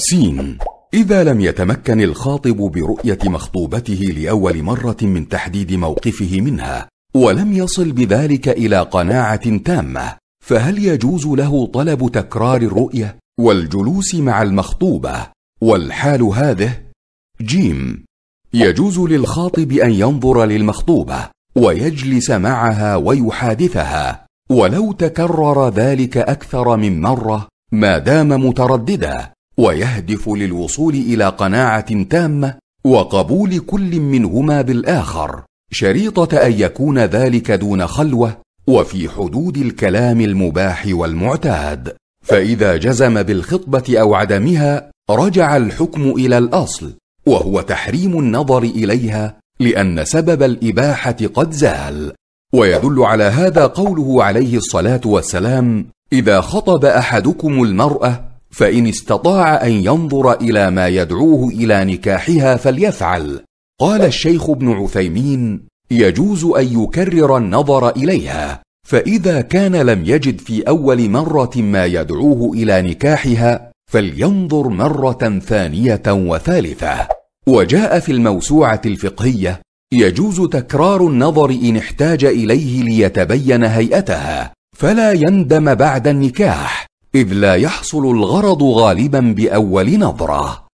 سين إذا لم يتمكن الخاطب برؤية مخطوبته لأول مرة من تحديد موقفه منها، ولم يصل بذلك إلى قناعة تامة، فهل يجوز له طلب تكرار الرؤية والجلوس مع المخطوبة؟ والحال هذه جيم يجوز للخاطب أن ينظر للمخطوبة ويجلس معها ويحادثها، ولو تكرر ذلك أكثر من مرة ما دام مترددا ويهدف للوصول الى قناعه تامه وقبول كل منهما بالاخر شريطه ان يكون ذلك دون خلوه وفي حدود الكلام المباح والمعتاد فاذا جزم بالخطبه او عدمها رجع الحكم الى الاصل وهو تحريم النظر اليها لان سبب الاباحه قد زال ويدل على هذا قوله عليه الصلاه والسلام اذا خطب احدكم المراه فان استطاع ان ينظر الى ما يدعوه الى نكاحها فليفعل قال الشيخ ابن عثيمين يجوز ان يكرر النظر اليها فاذا كان لم يجد في اول مره ما يدعوه الى نكاحها فلينظر مره ثانيه وثالثه وجاء في الموسوعه الفقهيه يجوز تكرار النظر ان احتاج اليه ليتبين هيئتها فلا يندم بعد النكاح إذ لا يحصل الغرض غالبا بأول نظرة